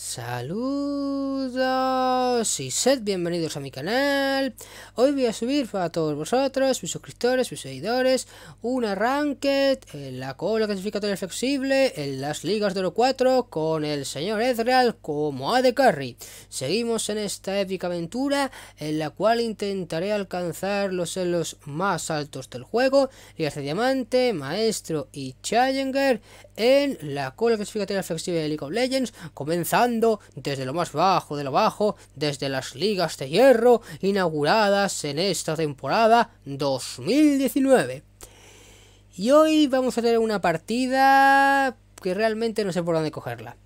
Saludos y sed bienvenidos a mi canal. Hoy voy a subir para todos vosotros, mis suscriptores, mis seguidores, un arranque en la cola clasificatoria flexible en las ligas de los 4 con el señor Ezreal como AD Carry. Seguimos en esta épica aventura en la cual intentaré alcanzar los celos más altos del juego, ligas de este diamante, maestro y challenger en la cola clasificatoria flexible de League of Legends, comenzando desde lo más bajo de lo bajo, desde las ligas de hierro inauguradas en esta temporada 2019. Y hoy vamos a tener una partida que realmente no sé por dónde cogerla.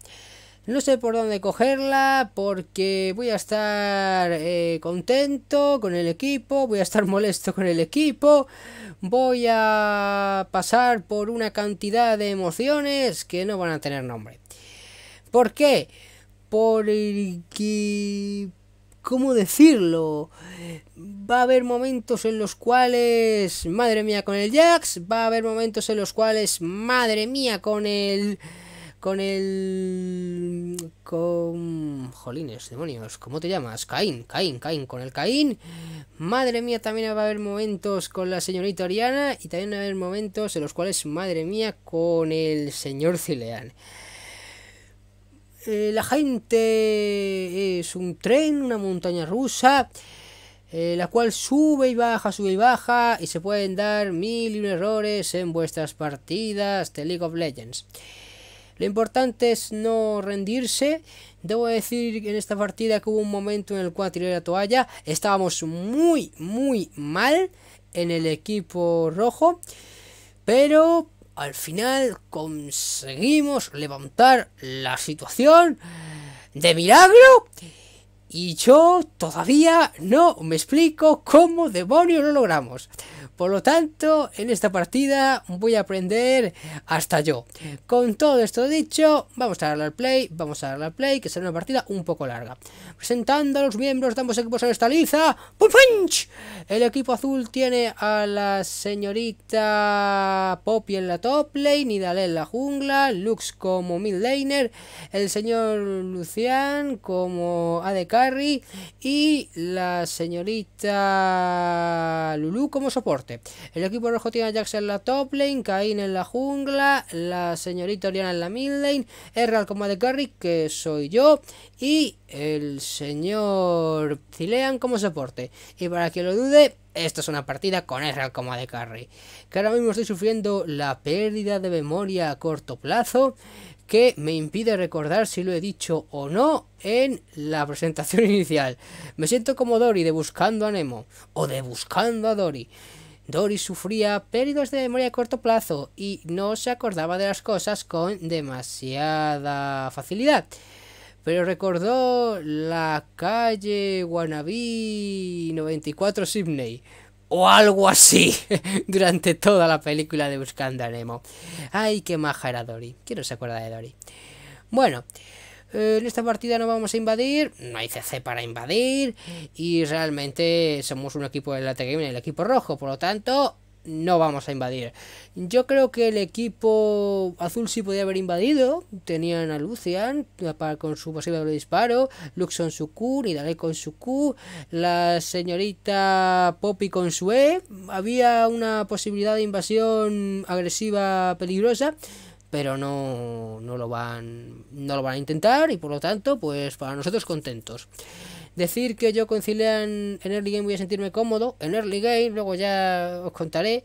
No sé por dónde cogerla porque voy a estar eh, contento con el equipo, voy a estar molesto con el equipo, voy a pasar por una cantidad de emociones que no van a tener nombre. ¿Por qué? porque... ¿Cómo decirlo? Va a haber momentos en los cuales... Madre mía con el Jax. Va a haber momentos en los cuales... Madre mía con el... Con el... Con... Jolines, demonios. ¿Cómo te llamas? Caín, Caín, Caín. Con el Caín. Madre mía, también va a haber momentos con la señorita Oriana. Y también va a haber momentos en los cuales... Madre mía con el señor Cileán. Eh, la gente es un tren, una montaña rusa, eh, la cual sube y baja, sube y baja, y se pueden dar mil y un errores en vuestras partidas de League of Legends. Lo importante es no rendirse. Debo decir que en esta partida que hubo un momento en el cual tiré la toalla. Estábamos muy, muy mal en el equipo rojo. Pero al final conseguimos levantar la situación de milagro y yo todavía no me explico cómo demonios lo logramos. Por lo tanto, en esta partida voy a aprender hasta yo. Con todo esto dicho, vamos a darle al play, vamos a darle al play, que será una partida un poco larga. Presentando a los miembros de ambos equipos en esta liza. ¡Pum punch! El equipo azul tiene a la señorita Poppy en la top lane, Nidale en la jungla, Lux como mid laner, el señor Lucian como ADK, y la señorita Lulu como soporte. El equipo rojo tiene a Jax en la top lane, Cain en la jungla, la señorita Oriana en la mid lane, Erral como de carry, que soy yo, y el señor Cilean como soporte. Y para que lo dude, esta es una partida con Erral como de carry. Que ahora mismo estoy sufriendo la pérdida de memoria a corto plazo que me impide recordar si lo he dicho o no en la presentación inicial. Me siento como Dory de Buscando a Nemo o de Buscando a Dory. Dory sufría pérdidas de memoria a corto plazo y no se acordaba de las cosas con demasiada facilidad. Pero recordó la calle Wannabe 94 Sydney o algo así durante toda la película de Buscando a Nemo. Ay, qué maja era Dory. ¿Quién no se acuerda de Dory? Bueno, eh, en esta partida no vamos a invadir, no hay CC para invadir y realmente somos un equipo la Late Game, el equipo rojo, por lo tanto, no vamos a invadir. Yo creo que el equipo azul sí podía haber invadido. Tenían a Lucian con su posible disparo, Luxon su Q, Nidale con su Q, la señorita Poppy con su E. Había una posibilidad de invasión agresiva peligrosa pero no, no, lo van, no lo van a intentar y por lo tanto, pues para nosotros contentos. Decir que yo con Zilean en early game voy a sentirme cómodo, en early game, luego ya os contaré,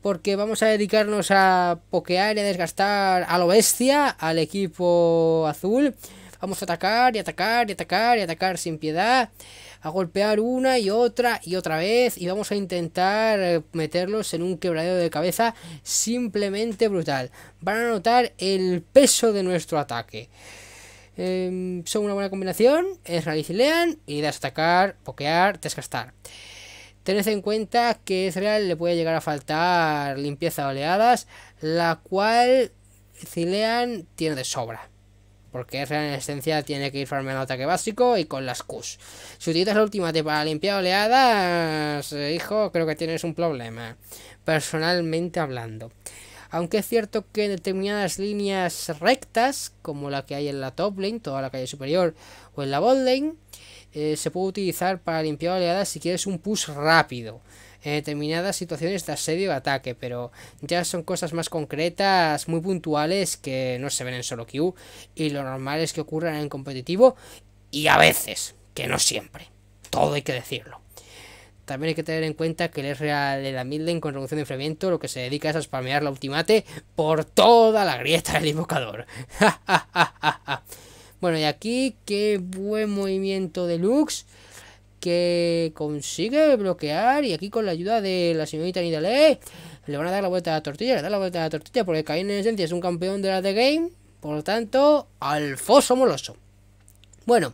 porque vamos a dedicarnos a pokear y a desgastar a lo bestia, al equipo azul. Vamos a atacar y atacar y atacar y atacar sin piedad, a golpear una y otra y otra vez y vamos a intentar meterlos en un quebradero de cabeza simplemente brutal. Van a notar el peso de nuestro ataque. Em, son una buena combinación, es Lean y destacar atacar, pokear, desgastar. Tened en cuenta que es real le puede llegar a faltar limpieza de oleadas, la cual Zilean tiene de sobra. Porque es en esencia tiene que ir farmeando ataque básico y con las Qs. Si utilizas la última para limpiar oleadas, eh, hijo, creo que tienes un problema. Personalmente hablando. Aunque es cierto que en determinadas líneas rectas, como la que hay en la top lane, toda la calle superior o en la bot lane, eh, se puede utilizar para limpiar oleadas si quieres un push rápido en determinadas situaciones de asedio o ataque, pero ya son cosas más concretas, muy puntuales que no se ven en solo queue y lo normal es que ocurran en competitivo y a veces, que no siempre, todo hay que decirlo. También hay que tener en cuenta que el RA de la Midlane con reducción de enfriamiento lo que se dedica es a spamear la ultimate por toda la grieta del invocador. bueno, y aquí qué buen movimiento de Lux que consigue bloquear y aquí con la ayuda de la señorita Nidalee le van a dar la vuelta a la tortilla, le dan la vuelta a la tortilla porque Caín en esencia es un campeón de la The Game, por lo tanto, al foso moloso. Bueno,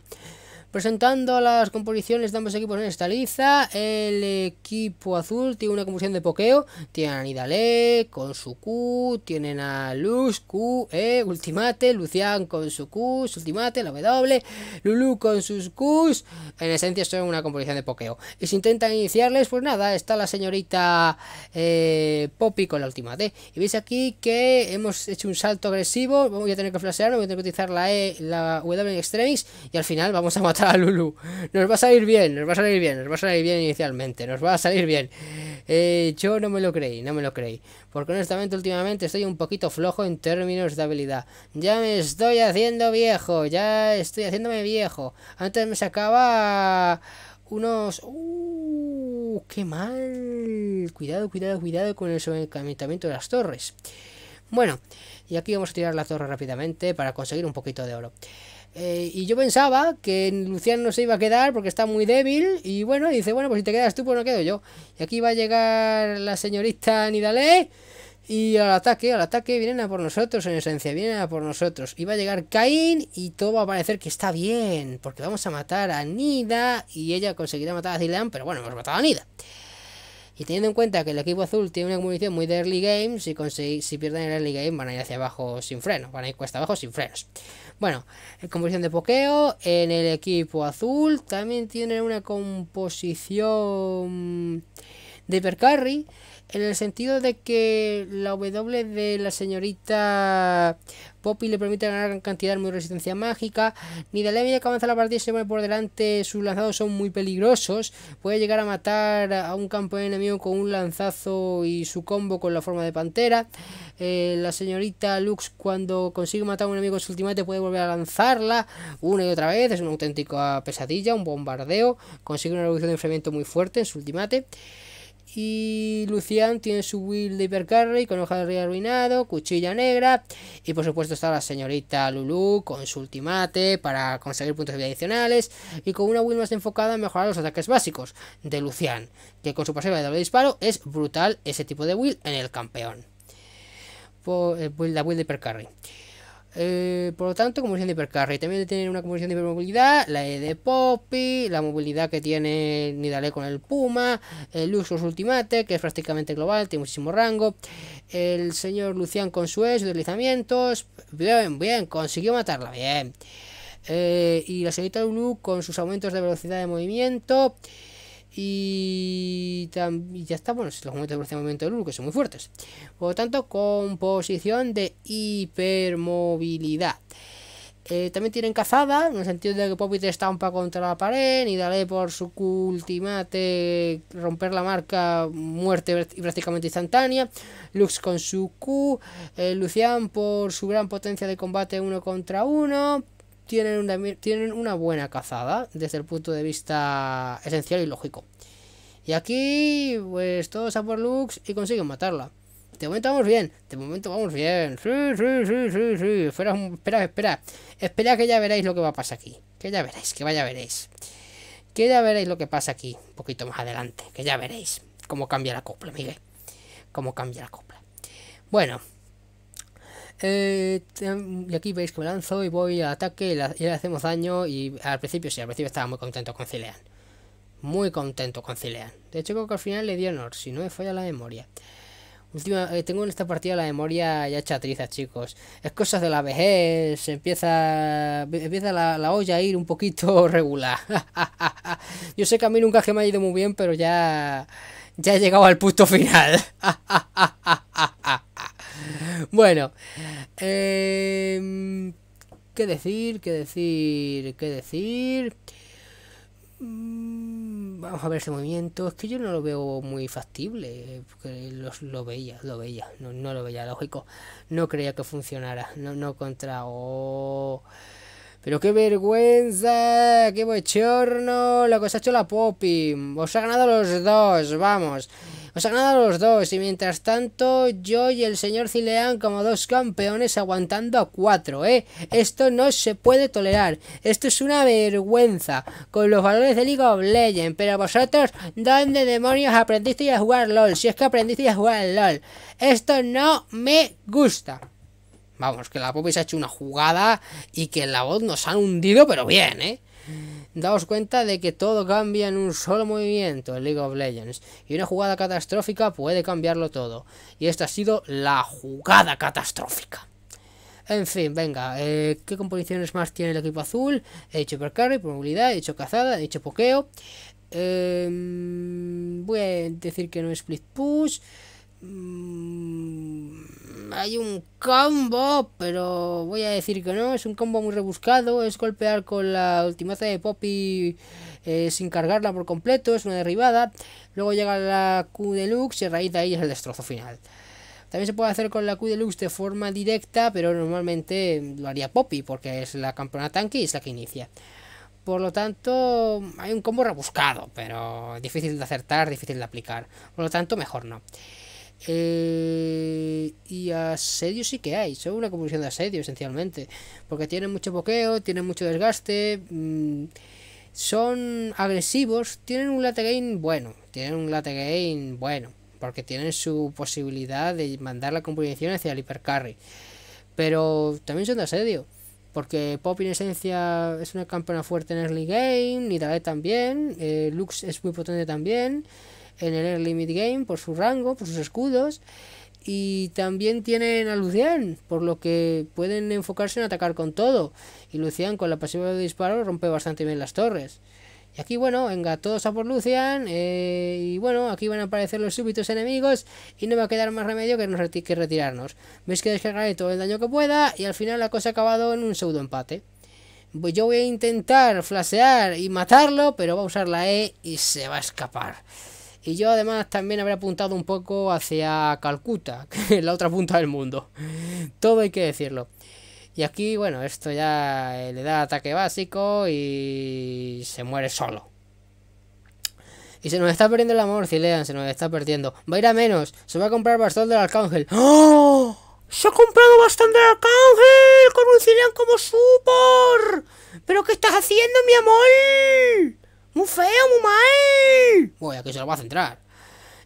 Presentando las composiciones de ambos equipos en esta liza, el equipo azul tiene una composición de pokeo, tienen a Nidale con su Q, eh, tienen a Luz, Q, E, Ultimate, Lucian con su Q, Ultimate, la W, Lulu con sus Qs, en esencia es una composición de pokeo. Y si intentan iniciarles, pues nada, está la señorita eh, Poppy con la Ultimate. Y veis aquí que hemos hecho un salto agresivo, voy a tener que flashear, voy a tener que utilizar la E, la W en Extremis, y al final vamos a matar Lulu? Nos va a salir bien, nos va a salir bien, nos va a salir bien inicialmente, nos va a salir bien. Eh, yo no me lo creí, no me lo creí. Porque honestamente últimamente estoy un poquito flojo en términos de habilidad. Ya me estoy haciendo viejo, ya estoy haciéndome viejo. Antes me sacaba unos... ¡Uh! ¡Qué mal! Cuidado, cuidado, cuidado con el sobrecamitamiento de las torres. Bueno, y aquí vamos a tirar la torre rápidamente para conseguir un poquito de oro. Eh, y yo pensaba que Lucian no se iba a quedar porque está muy débil. Y bueno, dice, bueno, pues si te quedas tú, pues no quedo yo. Y aquí va a llegar la señorita Nidale. Y al ataque, al ataque, vienen a por nosotros en esencia, vienen a por nosotros. Y va a llegar Caín y todo va a parecer que está bien. Porque vamos a matar a Nida y ella conseguirá matar a Zilean, pero bueno, hemos matado a Nida. Y teniendo en cuenta que el equipo azul tiene una composición muy de early game, si, si pierden el early game van a ir hacia abajo sin freno, van a ir cuesta abajo sin frenos. Bueno, composición de pokeo en el equipo azul también tiene una composición de hipercarry en el sentido de que la W de la señorita Poppy le permite ganar cantidad de resistencia mágica, ni de la que avanza la partida se mueve por delante, sus lanzados son muy peligrosos, puede llegar a matar a un campo enemigo con un lanzazo y su combo con la forma de pantera, eh, la señorita Lux cuando consigue matar a un enemigo en su ultimate puede volver a lanzarla una y otra vez, es una auténtica ah, pesadilla, un bombardeo, consigue una reducción de enfriamiento muy fuerte en su ultimate. Y Lucian tiene su Will de Hipercarry con hoja de río arruinado, cuchilla negra. Y por supuesto está la señorita Lulu con su ultimate para conseguir puntos de vida adicionales. Y con una Will más enfocada en mejorar los ataques básicos de Lucian, que con su pasiva de doble disparo es brutal ese tipo de Will en el campeón. Eh, la Will de Hipercarry. Eh, por lo tanto, conversión de hipercarry. También tiene una conversión de hipermovilidad, la E de Poppy, la movilidad que tiene Nidale con el Puma, el Luxus Ultimate, que es prácticamente global, tiene muchísimo rango, el señor Lucian con su E, sus deslizamientos. Bien, bien, consiguió matarla, bien. Eh, y la señorita Lulu con sus aumentos de velocidad de movimiento. Y, ya está, bueno, los momentos de velocidad de este movimiento que son muy fuertes. Por lo tanto, composición de hipermovilidad. Eh, también tienen cazada, en el sentido de que Poppy te estampa contra la pared y dale por su ultimate, romper la marca, muerte prácticamente instantánea. Lux con su Q, eh, Lucian por su gran potencia de combate uno contra uno tienen una, buena cazada desde el punto de vista esencial y lógico. Y aquí, pues todos a por Lux y consiguen matarla. De momento vamos bien, de momento vamos bien. Sí, sí, sí, sí, sí. Espera, espera, espera. que ya veréis lo que va a pasar aquí. Que ya veréis, que vaya a veréis. Que ya veréis lo que pasa aquí, un poquito más adelante. Que ya veréis cómo cambia la copla, Miguel. Cómo cambia la copla. Bueno, eh, y aquí veis que me lanzo y voy al ataque y, le hacemos daño. Y al principio sí, al principio estaba muy contento con Cilean. Muy contento con Cilean. De hecho creo que al final le dio honor, si no me falla la memoria. Eh, tengo en esta partida la memoria ya chatriza, chicos. Es cosas de la vejez. Empieza, empieza la, olla a ir un poquito regular. Yo sé que a mí nunca que me ha ido muy bien, pero ya, ya he llegado al punto final. bueno, eh, ¿qué decir? ¿Qué decir? ¿Qué decir? Mm, vamos a ver ese movimiento. Es que yo no lo veo muy factible. lo veía, lo veía. No, lo veía, lógico. No creía que funcionara. No, no contra. Oh. Pero qué vergüenza, qué bochorno, lo que os ha hecho la Poppy. Os ha ganado los dos, vamos. Os pues han ganado los dos y mientras tanto yo y el señor Cilean como dos campeones aguantando a cuatro, ¿eh? Esto no se puede tolerar. Esto es una vergüenza con los valores de League of Legends. Pero vosotros, ¿dónde demonios aprendisteis a jugar LOL? Si es que aprendisteis a jugar LOL. Esto no me gusta. Vamos, que la Poppy ha hecho una jugada y que la voz nos ha hundido, pero bien, ¿eh? daos cuenta de que todo cambia en un solo movimiento en League of Legends. Y una jugada catastrófica puede cambiarlo todo. Y esta ha sido la jugada catastrófica. En fin, venga, eh, ¿qué composiciones más tiene el equipo azul? He hecho percarry por movilidad, he hecho cazada, he hecho pokeo. Em, voy a decir que no es split push. Mm, hay un combo, pero voy a decir que no, es un combo muy rebuscado, es golpear con la ultimata de Poppy eh, sin cargarla por completo, es una derribada, luego llega la Q Deluxe y raíz de ahí es el destrozo final. También se puede hacer con la Q Deluxe de forma directa, pero normalmente lo haría Poppy, porque es la campeona tanque y es la que inicia. Por lo tanto, hay un combo rebuscado, pero difícil de acertar, difícil de aplicar. Por lo tanto, mejor no. Eh, y asedio sí que hay, son una composición de asedio esencialmente, porque tienen mucho boqueo, tienen mucho desgaste, mm, son agresivos, tienen un late game bueno, tienen un late game bueno, porque tienen su posibilidad de mandar la composición hacia el hipercarry, pero también son de asedio. Porque Pop en esencia es una campana fuerte en early game, Nidalee también, eh, Lux es muy potente también, en el Air Limit Game por su rango, por sus escudos. Y también tienen a Lucian, por lo que pueden enfocarse en atacar con todo. Y Lucian con la pasiva de disparo rompe bastante bien las torres. Y aquí, bueno, venga, todos a por Lucian. Eh, y bueno, aquí van a aparecer los súbitos enemigos. Y no va a quedar más remedio que, nos que retirarnos. Veis que descargaré todo el daño que pueda. Y al final la cosa ha acabado en un pseudo empate. Pues yo voy a intentar flasear y matarlo. Pero va a usar la E y se va a escapar. Y yo además también habré apuntado un poco hacia Calcuta, que es la otra punta del mundo. Todo hay que decirlo. Y aquí, bueno, esto ya eh, le da ataque básico y se muere solo. Y se nos está perdiendo el amor, Cilean, se nos está perdiendo. Va a ir a menos, se va a comprar bastón del Arcángel. ¡Oh! ¡Se ha comprado bastante del Arcángel! ¡Con un Cilean como Super! ¿Pero qué estás haciendo, mi amor? Muy feo, muy mal. a que se lo va a centrar.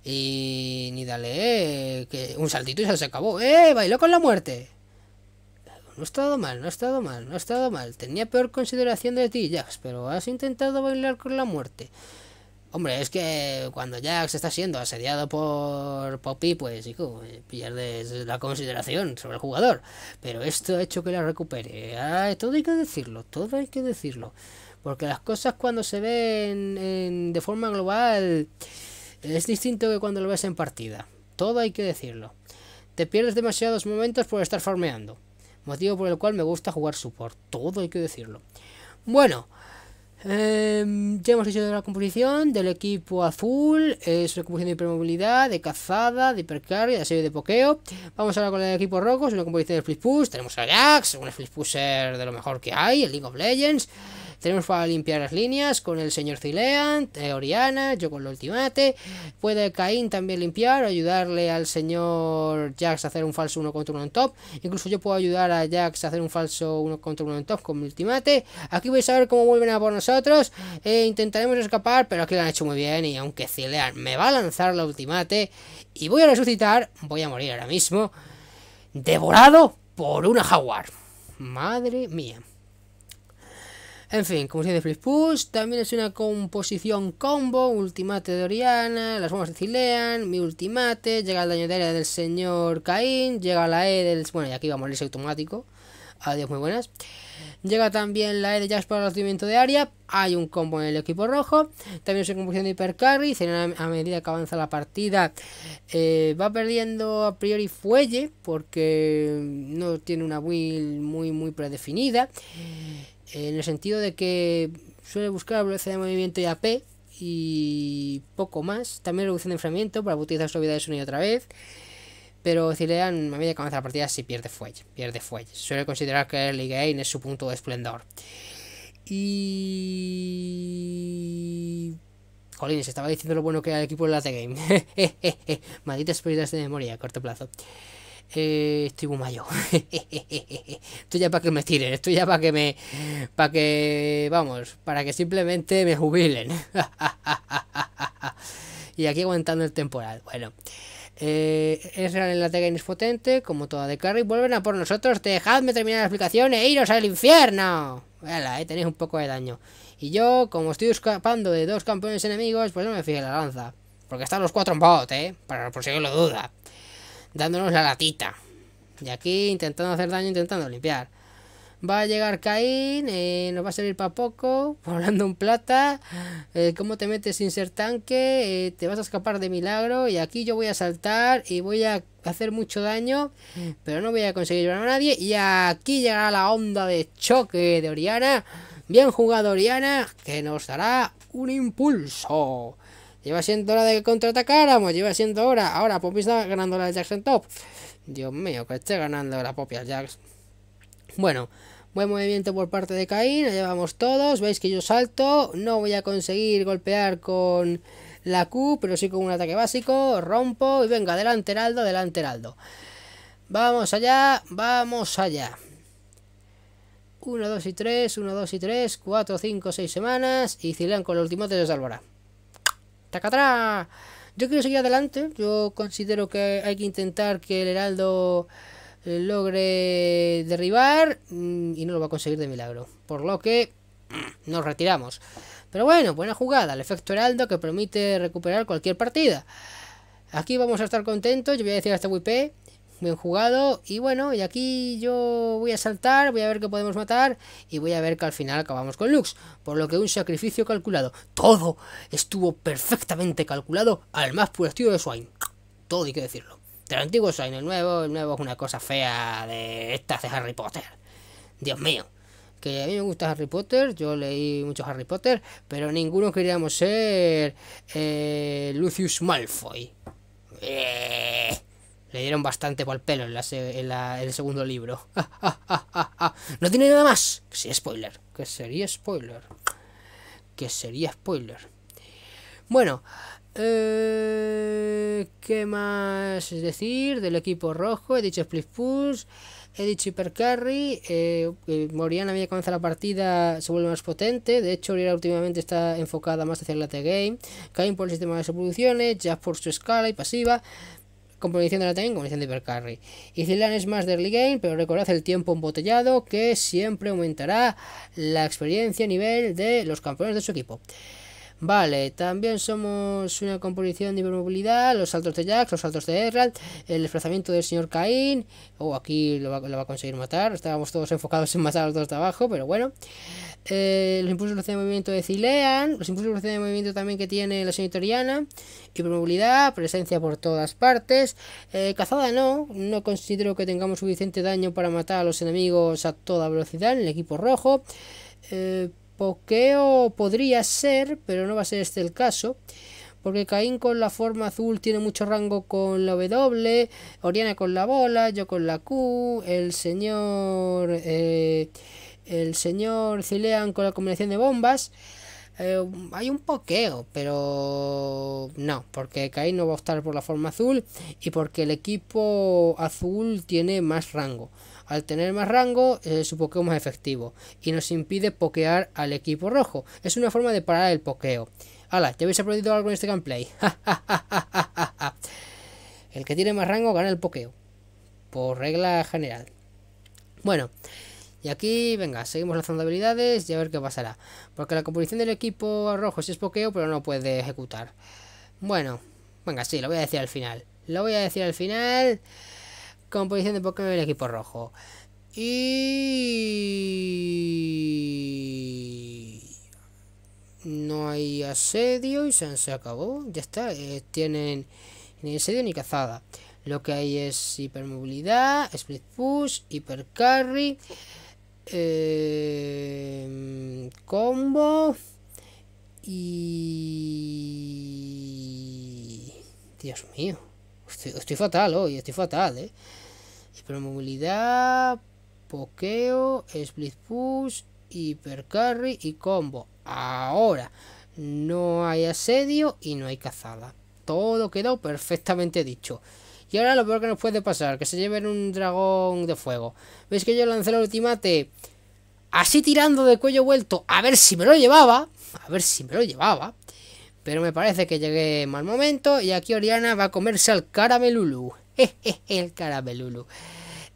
Y ni dale, eh, que un saltito y se acabó. ¡Eh! Bailó con la muerte. No ha estado mal, no ha estado mal, no ha estado mal. Tenía peor consideración de ti, Jax, pero has intentado bailar con la muerte. Hombre, es que cuando Jax está siendo asediado por Poppy, pues hijo, eh, pierdes la consideración sobre el jugador. Pero esto ha hecho que la recupere. Ah, todo hay que decirlo, todo hay que decirlo. Porque las cosas cuando se ven de forma global es distinto que cuando lo ves en partida. Todo hay que decirlo. Te pierdes demasiados momentos por estar farmeando. Motivo por el cual me gusta jugar support. Todo hay que decirlo. Bueno, em, ya hemos dicho de la composición del equipo azul, es una composición de hipermovilidad, de cazada, de hipercarga, de serie de pokeo. Vamos ahora con el equipo rojo, es una composición de split push. Tenemos a Jax, un split pusher de lo mejor que hay, el League of Legends. Tenemos para limpiar las líneas con el señor Cilean, eh, Oriana, yo con el ultimate. Puede Caín también limpiar, ayudarle al señor Jax a hacer un falso 1 contra uno en top. Incluso yo puedo ayudar a Jax a hacer un falso uno contra uno en top con mi ultimate. Aquí vais a ver cómo vuelven a por nosotros. Eh, intentaremos escapar, pero aquí lo han hecho muy bien. Y aunque Cilean me va a lanzar la ultimate y voy a resucitar, voy a morir ahora mismo. Devorado por una jaguar. Madre mía. En fin, como se dice Flip Push, también es una composición combo, ultimate de Oriana, las bombas de Cilean, mi ultimate, llega el daño de área del señor Caín, llega la E del... Bueno, y aquí vamos a morirse automático. Adiós, muy buenas. Llega también la E de Jax para el de área. Hay un combo en el equipo rojo. También es una composición de hipercarry. A medida que avanza la partida, eh, va perdiendo a priori fuelle porque no tiene una build muy, muy predefinida en el sentido de que suele buscar velocidad de movimiento y AP y poco más. También reducción de enfriamiento para utilizar su vida de sonido otra vez. Pero Zilean, a medida que avanza la partida, sí pierde fuelle. Pierde fuelle. Suele considerar que el game es su punto de esplendor. Y. Jolín, estaba diciendo lo bueno que era el equipo en la game. Eh, eh, eh, malditas pérdidas de memoria a corto plazo eh, estoy muy mayor. esto ya para que me tiren, esto ya para que me. para que. vamos, para que simplemente me jubilen. y aquí aguantando el temporal. Bueno. Eh, es la Tekken potente, como toda de carry. Vuelven a por nosotros, dejadme terminar la explicación e iros al infierno. Vela, eh, tenéis un poco de daño. Y yo, como estoy escapando de dos campeones enemigos, pues no me fijé la lanza. Porque están los cuatro en bot, eh, para por si lo duda dándonos la latita. Y aquí intentando hacer daño, intentando limpiar. Va a llegar Caín, eh, nos va a servir para poco, volando un plata. Eh, ¿Cómo te metes sin ser tanque? Eh, te vas a escapar de milagro. Y aquí yo voy a saltar y voy a hacer mucho daño, pero no voy a conseguir llevar a nadie. Y aquí llegará la onda de choque de Oriana. Bien jugado Oriana, que nos dará un impulso. Lleva siendo hora de que contraatacáramos, lleva siendo hora. Ahora Poppy está ganando la Jackson Top. Dios mío, que esté ganando la Poppy al Jax. Bueno, buen movimiento por parte de Caín, Allá vamos todos. Veis que yo salto, no voy a conseguir golpear con la Q, pero sí con un ataque básico. Rompo y venga, adelante Heraldo, adelante Heraldo. Vamos allá, vamos allá. 1, 2 y 3, 1, 2 y 3, 4, 5, 6 semanas. Y Cilán con los últimos de salvará. ¡Tacatra! Yo quiero seguir adelante. Yo considero que hay que intentar que el Heraldo eh, logre derribar mm, y no lo va a conseguir de milagro. Por lo que mm, nos retiramos. Pero bueno, buena jugada. El efecto Heraldo que permite recuperar cualquier partida. Aquí vamos a estar contentos. Yo voy a decir hasta WP bien jugado. Y bueno, y aquí yo voy a saltar, voy a ver qué podemos matar y voy a ver que al final acabamos con Lux. Por lo que un sacrificio calculado. Todo estuvo perfectamente calculado al más puro estilo de Swain, Todo hay que decirlo. Del antiguo swain el nuevo, el nuevo es una cosa fea de estas de Harry Potter. Dios mío. Que a mí me gusta Harry Potter, yo leí muchos Harry Potter, pero ninguno queríamos ser eh, Lucius Malfoy. Eh. Le dieron bastante por pelo en, la en, el segundo libro. no tiene nada más. Que sería spoiler. Que sería spoiler. Que sería spoiler. Bueno. Eh, ¿Qué más es decir? Del equipo rojo. He dicho split push. He dicho hipercarry. Eh, eh, Moriana había comenzado la partida. Se vuelve más potente. De hecho, Oriana últimamente está enfocada más hacia el late game. caen por el sistema de reproducciones. ya por su escala y pasiva. Comprensión de la también, de Hipercarry. Y Zilan es más de early game, pero recordad el tiempo embotellado que siempre aumentará la experiencia a nivel de los campeones de su equipo. Vale, también somos una composición de hipermovilidad, los saltos de Jax, los saltos de Errand, el desplazamiento del señor Caín. o oh, aquí lo va, lo va, a conseguir matar. Estábamos todos enfocados en matar a los dos de abajo, pero bueno. Eh, los impulsos de movimiento de Cilean, los impulsos de movimiento también que tiene la señoritoriana, hipermovilidad, presencia por todas partes. Eh, cazada no, no considero que tengamos suficiente daño para matar a los enemigos a toda velocidad en el equipo rojo. Eh, Poqueo podría ser, pero no va a ser este el caso. Porque Caín con la forma azul tiene mucho rango con la W, Oriana con la bola, yo con la Q, el señor... Eh, el señor Cilean con la combinación de bombas. Eh, hay un pokeo, pero no, porque Caín no va a optar por la forma azul y porque el equipo azul tiene más rango. Al tener más rango, es eh, su pokeo más efectivo y nos impide pokear al equipo rojo. Es una forma de parar el pokeo. ¡Hala! Ya habéis aprendido algo en este gameplay. el que tiene más rango gana el pokeo. Por regla general. Bueno, y aquí, venga, seguimos lanzando habilidades y a ver qué pasará. Porque la composición del equipo rojo sí es pokeo, pero no puede ejecutar. Bueno, venga, sí, lo voy a decir al final. Lo voy a decir al final composición de Pokémon del equipo rojo. Y... No hay asedio y se, acabó. Ya está. Eh, tienen ni asedio ni cazada. Lo que hay es hipermovilidad, split push, hipercarry, eh, combo y... Dios mío. Estoy, estoy fatal hoy, estoy fatal, ¿eh? Promovilidad, pokeo, split push, hipercarry y combo. Ahora, no hay asedio y no hay cazada. Todo quedó perfectamente dicho. Y ahora lo peor que nos puede pasar, que se lleven un dragón de fuego. ¿Veis que yo lancé el ultimate? Así tirando de cuello vuelto, a ver si me lo llevaba. A ver si me lo llevaba. Pero me parece que llegué mal momento y aquí Oriana va a comerse al caramelulu. Jejeje, el caramelulu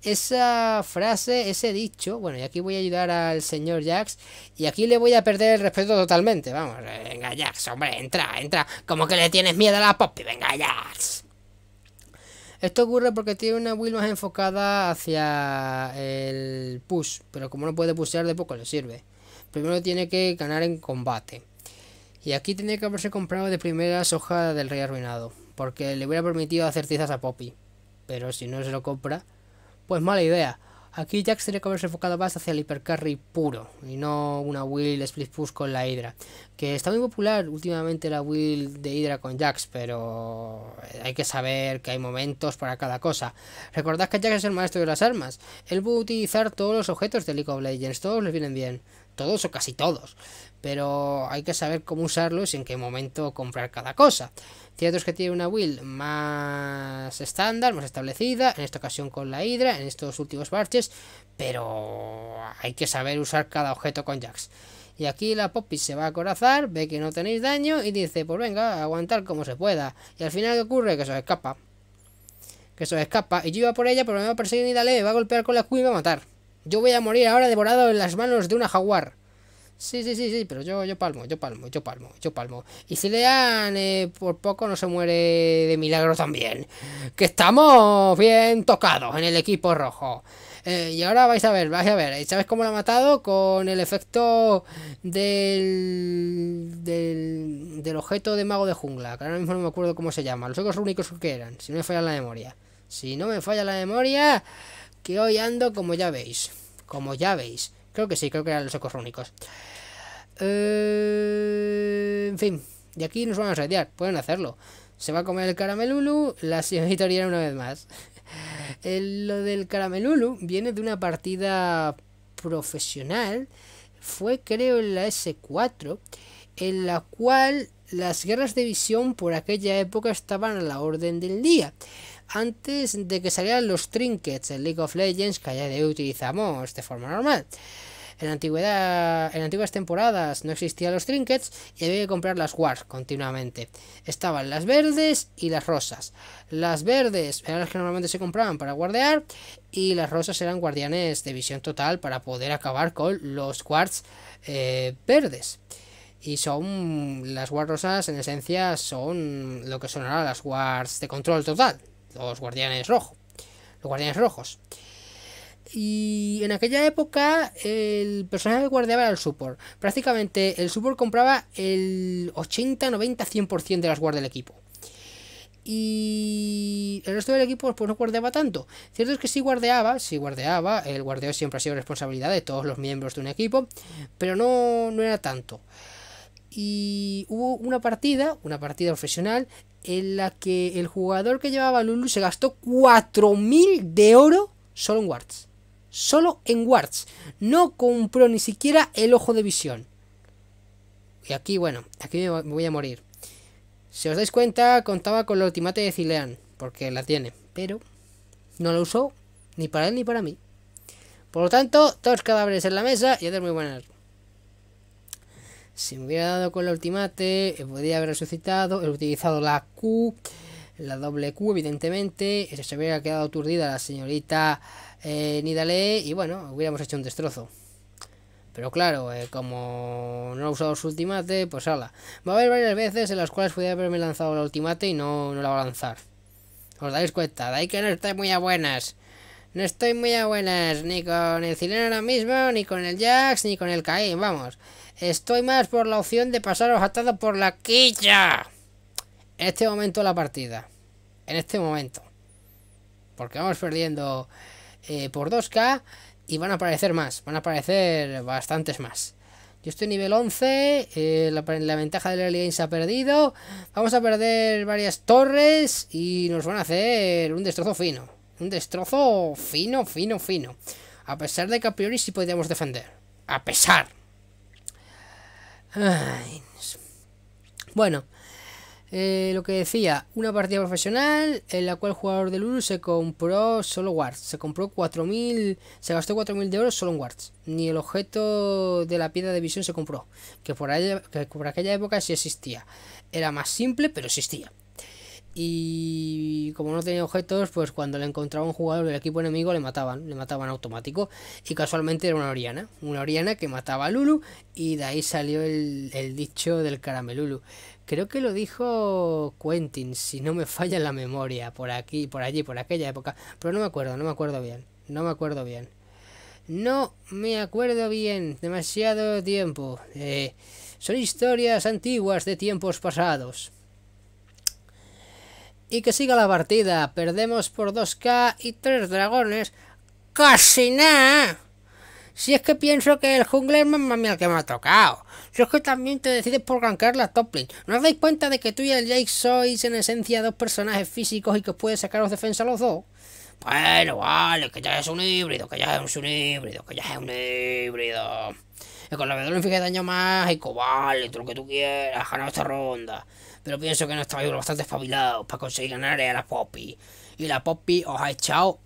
esa frase, ese dicho, bueno, y aquí voy a ayudar al señor Jax, y aquí le voy a perder el respeto totalmente, vamos, venga Jax, hombre, entra, entra, como que le tienes miedo a la Poppy, venga Jax. Esto ocurre porque tiene una build más enfocada hacia el push, pero como no puede pushear de poco le sirve. Primero tiene que ganar en combate. Y aquí tiene que haberse comprado de primera soja del rey arruinado, porque le hubiera permitido hacer tizas a Poppy. Pero si no se lo compra, pues mala idea. Aquí Jax tiene que haberse enfocado más hacia el hipercarry puro y no una will split push con la Hydra. Que está muy popular últimamente la will de Hydra con Jax, pero hay que saber que hay momentos para cada cosa. Recordad que Jax es el maestro de las armas. Él puede utilizar todos los objetos de League of Legends, todos les vienen bien. Todos o casi todos pero hay que saber cómo usarlos y en qué momento comprar cada cosa. cierto es que tiene una will más estándar, más establecida, en esta ocasión con la Hydra, en estos últimos parches, pero hay que saber usar cada objeto con Jax. Y aquí la Poppy se va a corazar ve que no tenéis daño y dice, pues venga, aguantar como se pueda. Y al final, ¿qué ocurre? Que se os escapa. Que se os escapa. Y yo iba por ella, pero me va a perseguir y dale, me va a golpear con la Q y me va a matar. Yo voy a morir ahora devorado en las manos de una jaguar. Sí, sí, sí, sí, pero yo, yo palmo, yo palmo, yo palmo, yo palmo. Y si le dan, eh, por poco no se muere de milagro también. Que estamos bien tocados en el equipo rojo. Eh, y ahora vais a ver, vais a ver. ¿Sabes cómo lo ha matado? Con el efecto del, del, del objeto de mago de jungla. Que ahora mismo no me acuerdo cómo se llama. Los otros únicos que eran, si no me falla la memoria. Si no me falla la memoria, que hoy ando como ya veis. Como ya veis. Creo que sí, creo que eran los ecos rúnicos. Eh, en fin, de aquí nos vamos a radiar, pueden hacerlo. Se va a comer el caramelulu, la señorita una vez más. lo del caramelulu viene de una partida profesional, fue creo en la S4, en la cual las guerras de visión por aquella época estaban a la orden del día antes de que salieran los trinkets en League of Legends que allá de hoy utilizamos de forma normal. En, antigüedad, en antiguas temporadas no existían los trinkets y había que comprar las wards continuamente. Estaban las verdes y las rosas. Las verdes eran las que normalmente se compraban para guardear y las rosas eran guardianes de visión total para poder acabar con los wards eh, verdes. Y son las wards rosas en esencia son lo que son ahora las wards de control total, los guardianes rojos. Los guardianes rojos. Y en aquella época el personaje que guardaba era el support. Prácticamente el support compraba el 80, 90, 100% de las guardas del equipo. Y el resto del equipo pues no guardeaba tanto. Cierto es que sí guardeaba, sí guardeaba, el guardeo siempre ha sido responsabilidad de todos los miembros de un equipo, pero no, no era tanto. Y hubo una partida, una partida profesional, en la que el jugador que llevaba Lulu se gastó 4.000 de oro solo en wards. Solo en wards. No compró ni siquiera el ojo de visión. Y aquí, bueno, aquí me voy a morir. Si os dais cuenta, contaba con el ultimate de Cilean porque la tiene. Pero no la usó ni para él ni para mí. Por lo tanto, dos cadáveres en la mesa y de muy buenas. Si me hubiera dado con el ultimate, eh, podría haber resucitado. He utilizado la Q, la doble Q, evidentemente. Eh, se hubiera quedado aturdida la señorita eh, Nidale. Y bueno, hubiéramos hecho un destrozo. Pero claro, eh, como no he usado su ultimate, pues ala. Va a haber varias veces en las cuales podría haberme lanzado la ultimate y no, no la va a lanzar. Os dais cuenta, de ahí que no estoy muy a buenas. No estoy muy a buenas, ni con el Cileno ahora mismo, ni con el Jax, ni con el Caín, vamos. Estoy más por la opción de pasaros atados por la quilla. En este momento de la partida. En este momento. Porque vamos perdiendo eh, por 2K. Y van a aparecer más. Van a aparecer bastantes más. Yo estoy nivel 11. Eh, la, ventaja del Alien se ha perdido. Vamos a perder varias torres. Y nos van a hacer un destrozo fino. Un destrozo fino, fino, fino. A pesar de que a priori sí podríamos defender. A pesar. Bueno, eh, lo que decía, una partida profesional en la cual el jugador del Lulu se compró solo wards. Se compró 4.000, se gastó 4.000 de oro solo en wards. Ni el objeto de la piedra de visión se compró, que por, que por aquella época sí existía. Era más simple, pero existía y como no tenía objetos, pues cuando le encontraba un jugador del equipo enemigo le mataban, le mataban automático. Y casualmente era una Oriana, una Oriana que mataba a Lulu y de ahí salió el, dicho del caramelulu. Creo que lo dijo Quentin, si no me falla la memoria, por aquí, por allí, por aquella época. Pero no me acuerdo, no me acuerdo bien, no me acuerdo bien. No me acuerdo bien, demasiado tiempo. Eh, son historias antiguas de tiempos pasados y que siga la partida. Perdemos por 2K y 3 dragones. ¡Casi nada! Si es que pienso que el jungler es más mía que me ha tocado. Si es que también te decides por gankear la top ¿No os dais cuenta de que tú y el Jake sois en esencia dos personajes físicos y que puedes puede sacaros defensa a los dos? Bueno, vale, que ya es un híbrido, que ya es un híbrido, que ya es un híbrido. El con la no inflige daño mágico, vale, todo lo que tú quieras, ganar esta ronda pero pienso que no estabais bastante espabilados para conseguir ganar a la Poppy. Y la Poppy os ha echado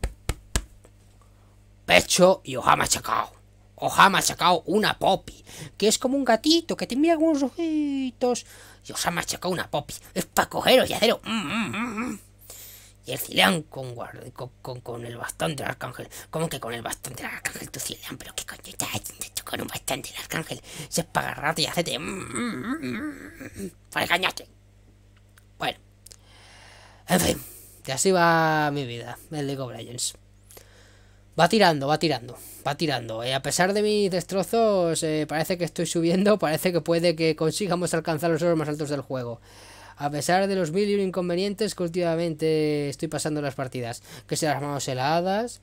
pecho y os ha machacado. Os ha machacado una Poppy, que es como un gatito que tiene algunos ojitos. Y os ha machacado una Poppy. Es para cogeros y haceros. Mm, mm, mm, y el Cilean con, con, el bastón del arcángel. ¿Cómo que con el bastón del arcángel tu ¿Pero qué coño estás haciendo con un bastón del arcángel? Se es para agarrarte y hacerte... Para pues engañarte. Bueno. En fin. Que así va mi vida el League of Va tirando, va tirando, va tirando. Y eh, a pesar de mis destrozos, eh, parece que estoy subiendo, parece que puede que consigamos alcanzar los oros más altos del juego. A pesar de los mil y un inconvenientes que últimamente estoy pasando las partidas. Que si las manos heladas,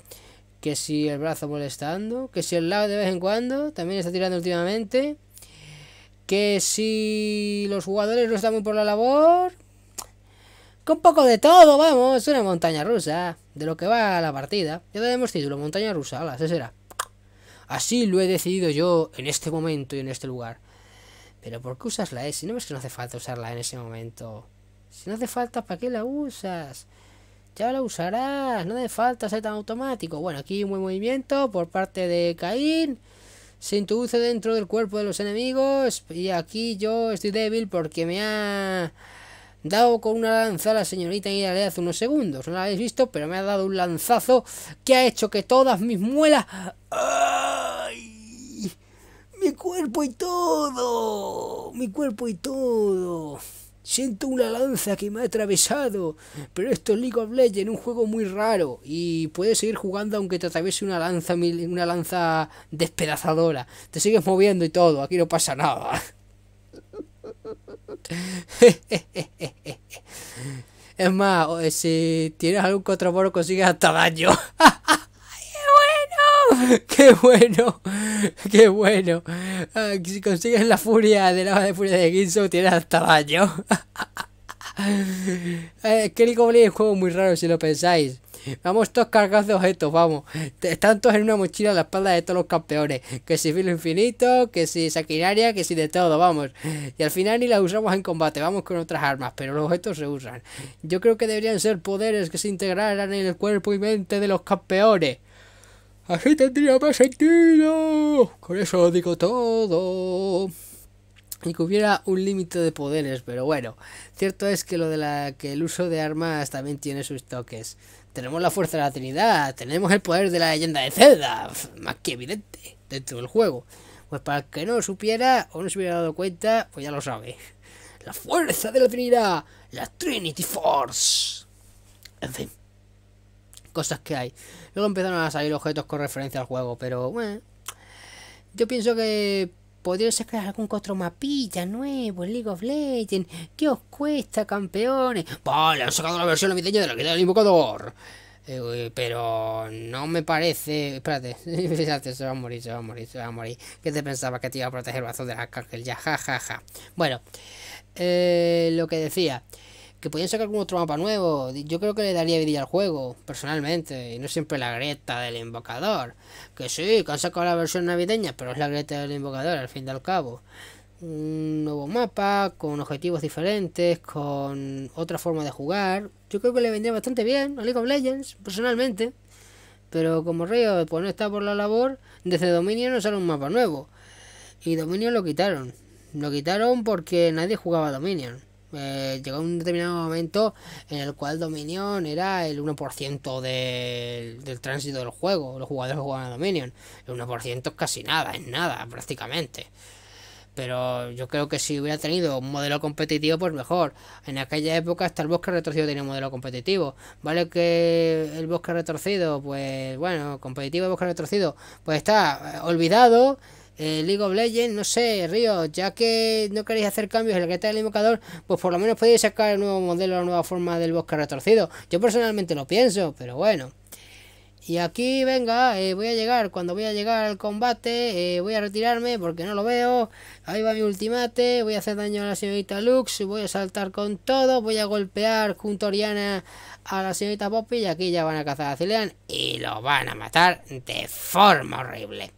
que si el brazo molestando, que si el lado de vez en cuando, también está tirando últimamente. Que si los jugadores no están muy por la labor, con poco de todo, vamos, una montaña rusa. De lo que va la partida. Ya tenemos título, montaña rusa, ala, será. Así lo he decidido yo en este momento y en este lugar. Pero ¿por qué usas la E? Si no es que no hace falta usarla en ese momento. Si no hace falta, ¿para qué la usas? Ya la usarás, no hace falta ser tan automático. Bueno, aquí un buen movimiento por parte de Caín. Se introduce dentro del cuerpo de los enemigos. Y aquí yo estoy débil porque me ha dado con una lanza a la señorita de hace unos segundos. No la habéis visto, pero me ha dado un lanzazo que ha hecho que todas mis muelas... ¡Ay! Mi cuerpo y todo. Mi cuerpo y todo. Siento una lanza que me ha atravesado. Pero esto es League of Legends, un juego muy raro. Y puedes seguir jugando aunque te atraviese una lanza, una lanza despedazadora. Te sigues moviendo y todo, aquí no pasa nada. es más, eh, si tienes algún contraporo consigues hasta baño ¡Qué bueno! ¡Qué bueno! qué bueno ah, Si consigues la furia de la de furia de Ginzo, tienes hasta baño. Kelly eh, el Goblin es un juego muy raro si lo pensáis. Vamos todos cargados de objetos, vamos. Están todos en una mochila a la espalda de todos los campeones. Que si filo infinito, que si saquinaria, que si de todo, vamos. Y al final ni la usamos en combate, vamos con otras armas, pero los objetos se usan. Yo creo que deberían ser poderes que se integraran en el cuerpo y mente de los campeones. Así tendría más sentido. Con eso digo todo y que hubiera un límite de poderes, pero bueno, cierto es que lo de la que el uso de armas también tiene sus toques. Tenemos la fuerza de la Trinidad, tenemos el poder de la leyenda de Zelda, más que evidente, dentro del juego. Pues para el que no lo supiera o no se hubiera dado cuenta, pues ya lo sabe. La fuerza de la Trinidad, la Trinity Force. En fin, cosas que hay. Luego empezaron a salir objetos con referencia al juego, pero bueno. Yo pienso que Podría sacar algún otro mapilla nuevo, League of Legends. ¿Qué os cuesta, campeones? Vale, han sacado la versión navideña de la guía del invocador. Eh, pero no me parece. Espérate, fíjate, se va a morir, se va a morir, se va a morir. ¿Qué te pensaba que te iba a proteger el brazo de la cárcel? Ya, Ja, Ja, ja. Bueno, eh, lo que decía que podían sacar como otro mapa nuevo. Yo creo que le daría vida al juego, personalmente, y no siempre la grieta del invocador. Que sí, que han sacado la versión navideña, pero es la grieta del invocador, al fin y al cabo. Un nuevo mapa, con objetivos diferentes, con otra forma de jugar. Yo creo que le vendría bastante bien a League of Legends, personalmente. Pero como Río pues no está por la labor, desde Dominio no sale un mapa nuevo. Y Dominion lo quitaron. Lo quitaron porque nadie jugaba Dominion eh, llegó un determinado momento en el cual Dominion era el 1% del, del tránsito del juego, los jugadores que jugaban a Dominion. El 1% es casi nada, es nada prácticamente. Pero yo creo que si hubiera tenido un modelo competitivo, pues mejor. En aquella época hasta el bosque retorcido tenía un modelo competitivo. Vale que el bosque retorcido, pues bueno, competitivo el bosque retorcido, pues está eh, olvidado eh, League of Legends, no sé, Río, ya que no queréis hacer cambios en que está el invocador, pues por lo menos podéis sacar el nuevo modelo, la nueva forma del bosque retorcido. Yo personalmente lo pienso, pero bueno. Y aquí, venga, eh, voy a llegar, cuando voy a llegar al combate, eh, voy a retirarme porque no lo veo. Ahí va mi ultimate, voy a hacer daño a la señorita Lux, voy a saltar con todo, voy a golpear junto a Oriana a la señorita Poppy y aquí ya van a cazar a Cilean y lo van a matar de forma horrible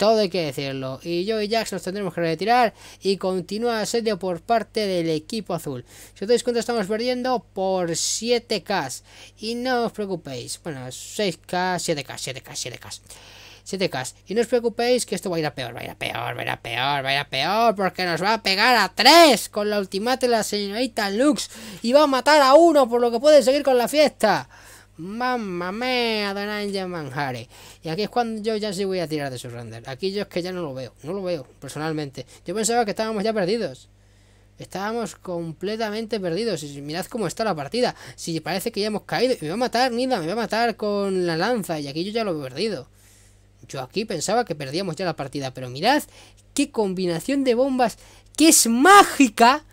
todo hay que decirlo. Y yo y Jax nos tendremos que retirar y continúa el asedio por parte del equipo azul. Si os dais cuenta estamos perdiendo por 7K. Y no os preocupéis. Bueno, 6K, 7K, 7K, 7K. 7K. Y no os preocupéis que esto va a ir a peor, va a ir a peor, va a ir a peor, va a ir a peor, porque nos va a pegar a 3 con la ultimate de la señorita Lux y va a matar a uno por lo que puede seguir con la fiesta. Mamma Don Angel Manhare Y aquí es cuando yo ya sí voy a tirar de su render. Aquí yo es que ya no lo veo, no lo veo, personalmente. Yo pensaba que estábamos ya perdidos. Estábamos completamente perdidos. Y mirad cómo está la partida. Si parece que ya hemos caído. Me va a matar, Nida, me va a matar con la lanza. Y aquí yo ya lo he perdido. Yo aquí pensaba que perdíamos ya la partida. Pero mirad qué combinación de bombas que es mágica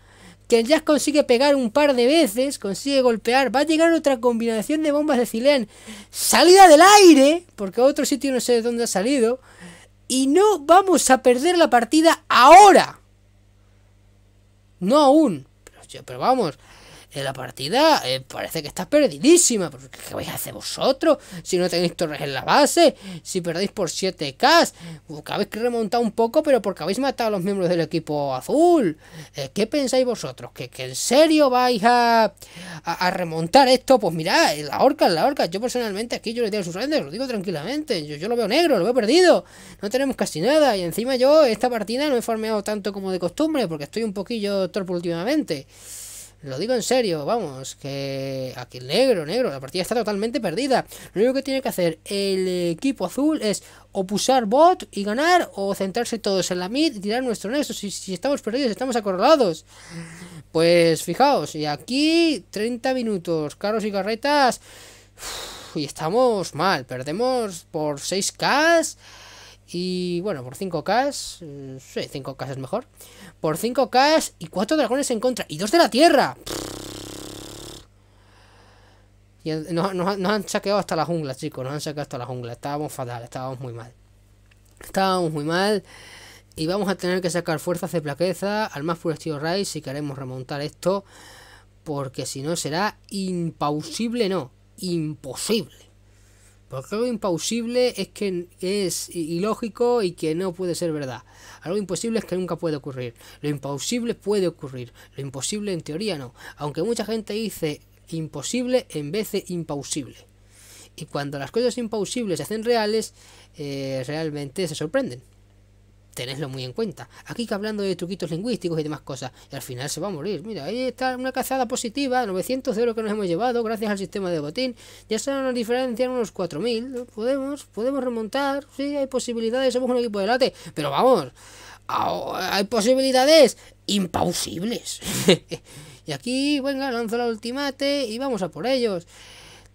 que el Jazz consigue pegar un par de veces, consigue golpear, va a llegar otra combinación de bombas de Cilean, salida del aire, porque otro sitio no sé de dónde ha salido, y no vamos a perder la partida ahora. No aún, pero vamos, la partida eh, parece que está perdidísima. Porque ¿Qué vais a hacer vosotros si no tenéis torres en la base? Si perdéis por 7K, que habéis un poco, pero porque habéis matado a los miembros del equipo azul. Eh, ¿Qué pensáis vosotros? ¿Que, en serio vais a, remontar esto? Pues mirad, eh, la horca la horca. Yo personalmente aquí yo le digo a sus lo digo tranquilamente. Yo, yo lo veo negro, lo veo perdido. No tenemos casi nada. Y encima yo esta partida no he farmeado tanto como de costumbre porque estoy un poquillo torpo últimamente. Lo digo en serio, vamos, que aquí negro, negro, la partida está totalmente perdida. Lo único que tiene que hacer el equipo azul es o bot y ganar, o centrarse todos en la mid y tirar nuestro nexo. Si, si estamos perdidos, estamos acorralados. Pues fijaos, y aquí 30 minutos, carros y carretas. y estamos mal, perdemos por 6K. Y bueno, por 5K, mm, sí, 5K es mejor. Por 5K y 4 dragones en contra. Y 2 de la tierra. nos, han saqueado hasta la jungla, chicos. Nos han saqueado hasta la jungla. Estábamos fatal, estábamos muy mal. Estábamos muy mal. Y vamos a tener que sacar fuerzas de plaqueza al más puro estilo Rise si queremos remontar esto. Porque si no será impausible, no. Imposible. Porque algo imposible es que es ilógico y que no puede ser verdad. Algo imposible es que nunca puede ocurrir. Lo imposible puede ocurrir. Lo imposible en teoría no. Aunque mucha gente dice imposible en vez de impausible. Y cuando las cosas imposibles se hacen reales, eh, realmente se sorprenden tenedlo muy en cuenta. Aquí que hablando de truquitos lingüísticos y demás cosas, y al final se va a morir. Mira, ahí está una cazada positiva, 900 euros que nos hemos llevado gracias al sistema de botín. Ya se nos diferencian unos 4.000. Podemos, podemos remontar, sí, hay posibilidades, somos un equipo de late, pero vamos, hay posibilidades impausibles. y aquí, venga, lanzo la ultimate y vamos a por ellos.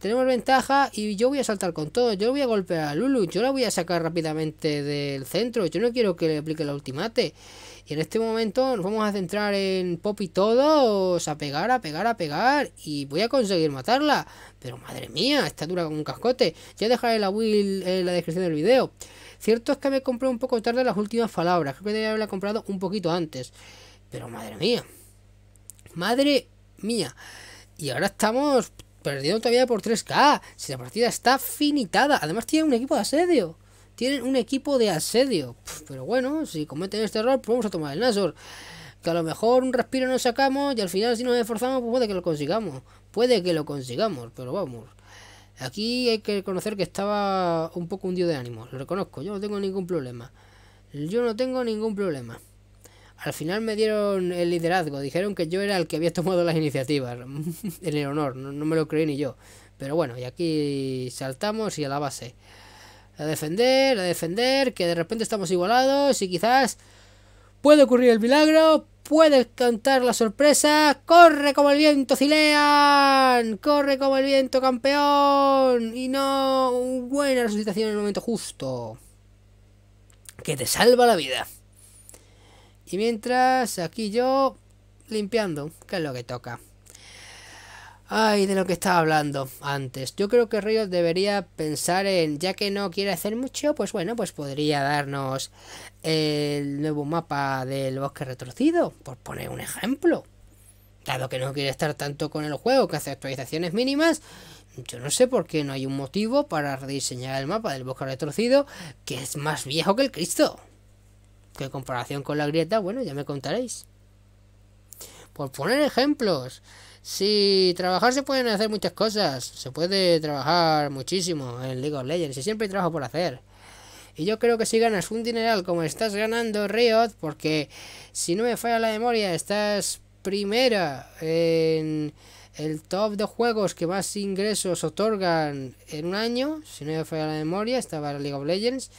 Tenemos ventaja y yo voy a saltar con todo. Yo voy a golpear a Lulu. Yo la voy a sacar rápidamente del centro. Yo no quiero que le aplique la ultimate. Y en este momento nos vamos a centrar en Pop y todos. A pegar, a pegar, a pegar. Y voy a conseguir matarla. Pero madre mía, está dura como un cascote. Ya dejaré la Will en la descripción del video. Cierto es que me compré un poco tarde las últimas palabras. Creo que debería haberla comprado un poquito antes. Pero madre mía. Madre mía. Y ahora estamos Perdieron todavía por 3K. Si la partida está finitada. Además tienen un equipo de asedio. Tienen un equipo de asedio. pero bueno, si cometen este error, pues vamos a tomar el Nasor. Que a lo mejor un respiro nos sacamos y al final si nos esforzamos, pues puede que lo consigamos. Puede que lo consigamos, pero vamos. Aquí hay que reconocer que estaba un poco hundido de ánimo. Lo reconozco, yo no tengo ningún problema. Yo no tengo ningún problema. Al final me dieron el liderazgo, dijeron que yo era el que había tomado las iniciativas, en el honor, no, me lo creí ni yo. Pero bueno, y aquí saltamos y a la base. A defender, a defender, que de repente estamos igualados y quizás puede ocurrir el milagro, puede cantar la sorpresa. ¡Corre como el viento, Cilean! ¡Corre como el viento, campeón! Y no, buena resucitación en el momento justo. Que te salva la vida. Y mientras, aquí yo limpiando, que es lo que toca. Ay, de lo que estaba hablando antes. Yo creo que Ríos debería pensar en, ya que no quiere hacer mucho, pues bueno, pues podría darnos el nuevo mapa del bosque retorcido, por poner un ejemplo. Dado que no quiere estar tanto con el juego, que hace actualizaciones mínimas, yo no sé por qué no hay un motivo para rediseñar el mapa del bosque retorcido, que es más viejo que el Cristo que en comparación con la grieta, bueno, ya me contaréis. Por poner ejemplos, si trabajar se pueden hacer muchas cosas, se puede trabajar muchísimo en League of Legends y siempre hay trabajo por hacer. Y yo creo que si ganas un dineral como estás ganando Riot, porque si no me falla la memoria, estás primera en el top de juegos que más ingresos otorgan en un año, si no me falla la memoria, estaba League of Legends.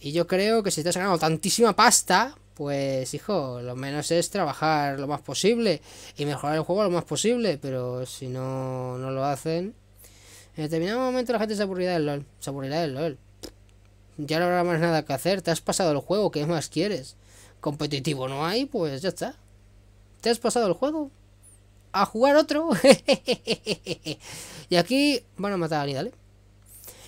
Y yo creo que si te has ganando tantísima pasta, pues hijo, lo menos es trabajar lo más posible y mejorar el juego lo más posible, pero si no, no lo hacen, en determinado momento la gente se aburrirá del LOL, se aburrirá del LOL. Ya no habrá más nada que hacer, te has pasado el juego, ¿qué más quieres? Competitivo no hay, pues ya está. Te has pasado el juego. A jugar otro. y aquí van a matar a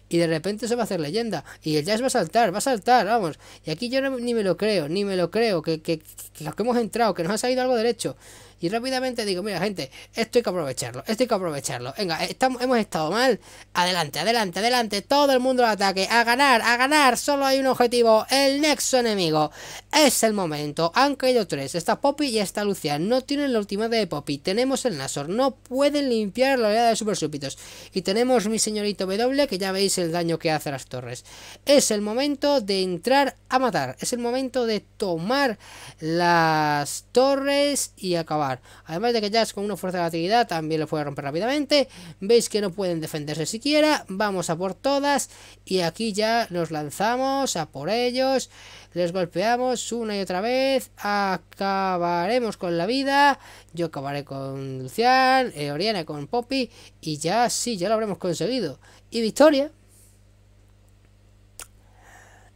y de repente se va a hacer leyenda y el jazz va a saltar, va a saltar, vamos. Y aquí yo ni me lo creo, ni me lo creo, que, que, que, que hemos entrado, que nos ha salido algo derecho. Y rápidamente digo, mira gente, esto hay que aprovecharlo, esto hay que aprovecharlo. Venga, hemos estado mal. Adelante, adelante, adelante. Todo el mundo al ataque. A ganar, a ganar. Solo hay un objetivo. El nexo enemigo. Es el momento. Han caído tres. Está Poppy y está Lucia. No tienen la última de Poppy. Tenemos el Nasor. No pueden limpiar la oleada de super súpitos. Y tenemos mi señorito W, que ya veis el daño que hace las torres. Es el momento de entrar a matar. Es el momento de tomar las torres y acabar. Además de que Jazz con una fuerza de actividad también lo puede romper rápidamente. Veis que no pueden defenderse siquiera. Vamos a por todas. Y aquí ya nos lanzamos a por ellos. Les golpeamos una y otra vez. Acabaremos con la vida. Yo acabaré con Lucian, eh, Oriana con Poppy. Y ya sí, ya lo habremos conseguido. Y victoria.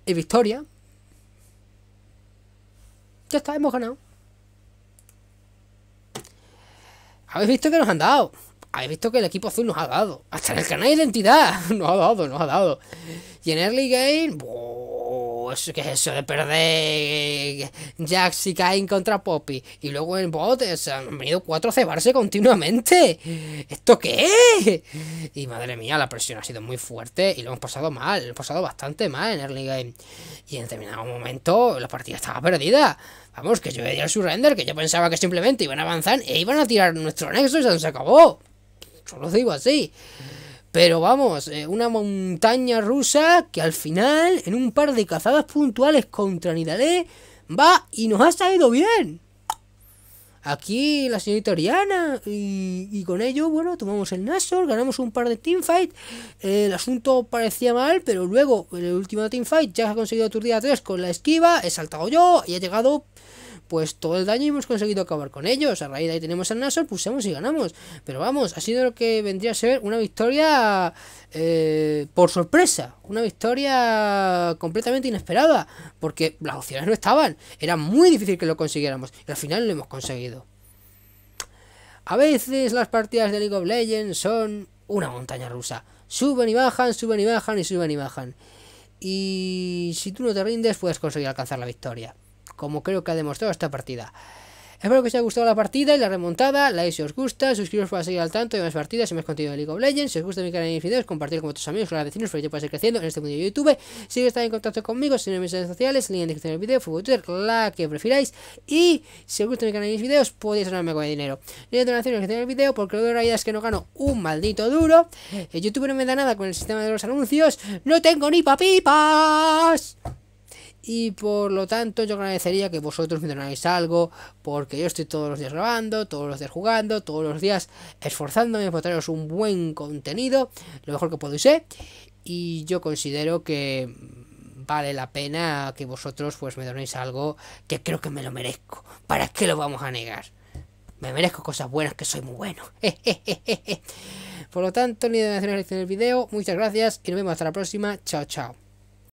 Y victoria. Ya está, hemos ganado. Habéis visto que nos han dado. Habéis visto que el equipo azul nos ha dado. Hasta en el canal de identidad. Nos ha dado, nos ha dado. Y en Early Game pues que eso de perder eh, Jax y Cain contra Poppy y luego en botes eh, han venido cuatro a cebarse continuamente. ¿Esto qué Y madre mía, la presión ha sido muy fuerte y lo hemos pasado mal, lo hemos pasado bastante mal en Early Game. Y en determinado momento la partida estaba perdida. Vamos, que yo veía el surrender, que yo pensaba que simplemente iban a avanzar e iban a tirar nuestro nexo y se acabó. Solo digo así. Pero vamos, eh, una montaña rusa que al final, en un par de cazadas puntuales contra Nidalé, va y nos ha salido bien. Aquí la señorita Oriana y, con ello, bueno, tomamos el Nashor, ganamos un par de team fight eh, el asunto parecía mal, pero luego en el último teamfight ya ha conseguido aturdir a 3 con la esquiva, he saltado yo y he llegado pues todo el daño hemos conseguido acabar con ellos. A raíz de ahí tenemos al Nasor, pusemos y ganamos. Pero vamos, ha sido lo que vendría a ser una victoria eh, por sorpresa. Una victoria completamente inesperada. Porque las opciones no estaban. Era muy difícil que lo consiguiéramos. Y al final lo hemos conseguido. A veces las partidas de League of Legends son una montaña rusa. Suben y bajan, suben y bajan y suben y bajan. Y si tú no te rindes, puedes conseguir alcanzar la victoria como creo que ha demostrado esta partida. Espero que os haya gustado la partida y la remontada, like si os gusta, suscribiros para seguir al tanto de más partidas y más contenido de League of Legends, si os gusta mi canal y mis videos, compartir con vuestros amigos, con vecinos, para que pueda seguir creciendo en este mundo de YouTube, sigue estar en contacto conmigo, si en mis redes sociales, link en la descripción del video, Facebook, Twitter, la que prefiráis, y si os gusta mi canal y mis videos, podéis donarme con el dinero. Link de donación en la descripción del video, porque lo de realidad es que no gano un maldito duro, eh, YouTube no me da nada con el sistema de los anuncios, no tengo ni papipas. Y por lo tanto yo agradecería que vosotros me donáis algo, porque yo estoy todos los días grabando, todos los días jugando, todos los días esforzándome por traeros un buen contenido, lo mejor que podéis ser, y yo considero que vale la pena que vosotros pues me donéis algo que creo que me lo merezco. ¿Para qué lo vamos a negar? Me merezco cosas buenas que soy muy bueno. Por lo tanto, ni de hacer el video. Muchas gracias y nos vemos hasta la próxima. Chao, chao.